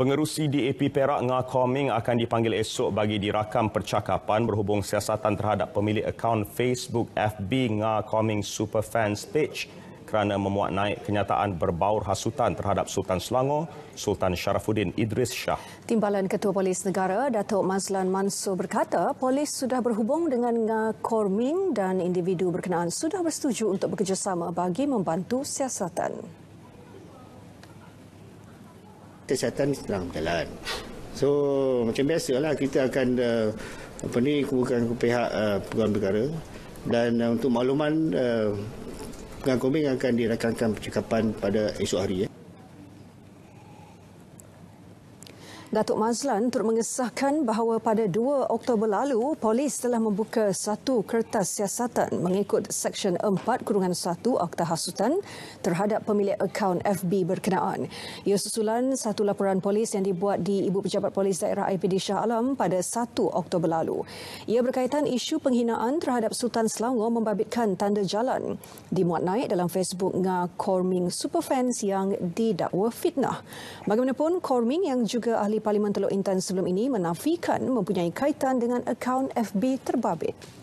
Pengerusi DAP Perak Nga Koming akan dipanggil esok bagi dirakam percakapan berhubung siasatan terhadap pemilik akaun Facebook FB Nga Koming Superfans page kerana memuat naik kenyataan berbaur hasutan terhadap Sultan Selangor, Sultan Sharafuddin Idris Shah. Timbalan Ketua Polis Negara, Datuk Mazlan Mansur berkata, polis sudah berhubung dengan Nga Koming dan individu berkenaan sudah bersetuju untuk bekerjasama bagi membantu siasatan. Kita setan sedang berjalan. So macam biasalah kita akan uh, apa ni kubukan ke pihak uh, peguam negara dan uh, untuk makluman uh, pengakuan akan dirakamkan percakapan pada esok hari. Eh. Datuk Mazlan turut mengesahkan bahawa pada 2 Oktober lalu, polis telah membuka satu kertas siasatan mengikut Seksyen 4 Kurungan 1 Akta Hasutan terhadap pemilik akaun FB berkenaan. Ia susulan satu laporan polis yang dibuat di Ibu Pejabat Polis Daerah IPD Shah Alam pada 1 Oktober lalu. Ia berkaitan isu penghinaan terhadap Sultan Selangor membabitkan tanda jalan dimuat naik dalam Facebook Nga Korming Superfans yang didakwa fitnah. Bagaimanapun, Korming yang juga ahli Parlimen Teluk Intan sebelum ini menafikan mempunyai kaitan dengan akaun FB terbabit.